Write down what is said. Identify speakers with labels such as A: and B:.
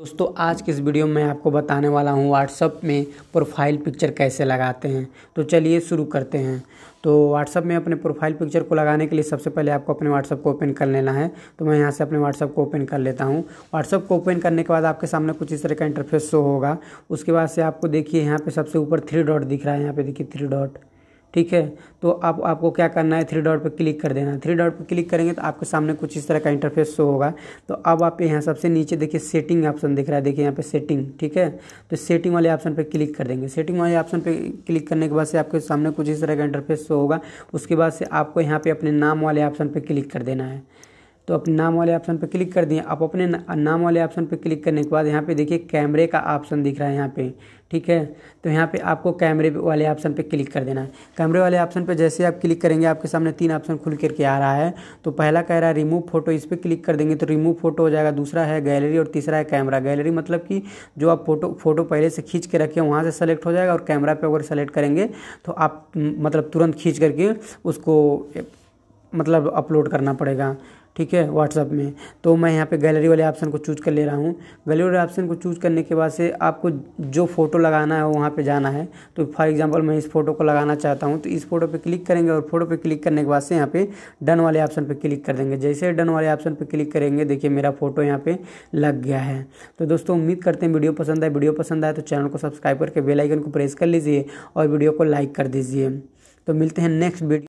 A: दोस्तों आज के इस वीडियो में आपको बताने वाला हूँ व्हाट्सअप में प्रोफाइल पिक्चर कैसे लगाते हैं तो चलिए शुरू करते हैं तो व्हाट्सअप में अपने प्रोफाइल पिक्चर को लगाने के लिए सबसे पहले आपको अपने व्हाट्सअप को ओपन कर लेना है तो मैं यहाँ से अपने व्हाट्सअप को ओपन कर लेता हूँ व्हाट्सअप को ओपन करने के बाद आपके सामने कुछ इस तरह का इंटरफेस शो होगा उसके बाद से आपको देखिए यहाँ पर सबसे ऊपर थ्री डॉट दिख रहा है यहाँ पर देखिए थ्री डॉट ठीक है तो आप आपको क्या करना है थ्री डॉट पर क्लिक कर देना थ्री डॉट पर क्लिक करेंगे तो आपके सामने कुछ इस तरह का इंटरफेस शो होगा तो अब आप यहाँ सबसे नीचे देखिए सेटिंग ऑप्शन दिख रहा है देखिए यहाँ पे सेटिंग ठीक है तो सेटिंग वाले ऑप्शन पर क्लिक कर देंगे सेटिंग वाले ऑप्शन पर क्लिक करने के बाद से आपके सामने कुछ इस तरह का इंटरफेस शो होगा उसके बाद से आपको यहाँ पर अपने नाम वाले ऑप्शन पर क्लिक कर देना है तो अपने नाम वाले ऑप्शन पर क्लिक कर दिए आप अपने नाम वाले ऑप्शन पर क्लिक करने के बाद यहाँ पे देखिए कैमरे का ऑप्शन दिख रहा है यहाँ पे ठीक है तो यहाँ पे आपको कैमरे वाले ऑप्शन पे क्लिक कर देना है कैमरे वाले ऑप्शन पे जैसे आप क्लिक करेंगे आपके सामने तीन ऑप्शन खुल करके आ रहा है तो पहला कह रहा है रिमूव फोटो इस पर क्लिक कर देंगे तो रिमूव फोटो हो जाएगा दूसरा है गैलरी और तीसरा है कैमरा गैलरी मतलब कि जो आप फोटो फोटो पहले से खींच के रखें वहाँ से सेलेक्ट हो जाएगा और कैमरा पर अगर सेलेक्ट करेंगे तो आप मतलब तुरंत खींच करके उसको मतलब अपलोड करना पड़ेगा ठीक है व्हाट्सअप में तो मैं यहाँ पे गैलरी वाले ऑप्शन को चूज कर ले रहा हूँ गैलरी वाले ऑप्शन को चूज करने के बाद से आपको जो फ़ोटो लगाना है वहाँ पे जाना है तो फॉर एग्जांपल मैं इस फोटो को लगाना चाहता हूँ तो इस फोटो पे क्लिक करेंगे और फोटो पे क्लिक करने के बाद से यहाँ पे डन वाले ऑप्शन पर क्लिक कर देंगे जैसे डन वाले ऑप्शन पर क्लिक करेंगे देखिए मेरा फोटो यहाँ पर लग गया है तो दोस्तों उम्मीद करते हैं वीडियो पसंद आए वीडियो पसंद आए तो चैनल को सब्सक्राइब करके बेलाइकन को प्रेस कर लीजिए और वीडियो को लाइक कर दीजिए तो मिलते हैं नेक्स्ट वीडियो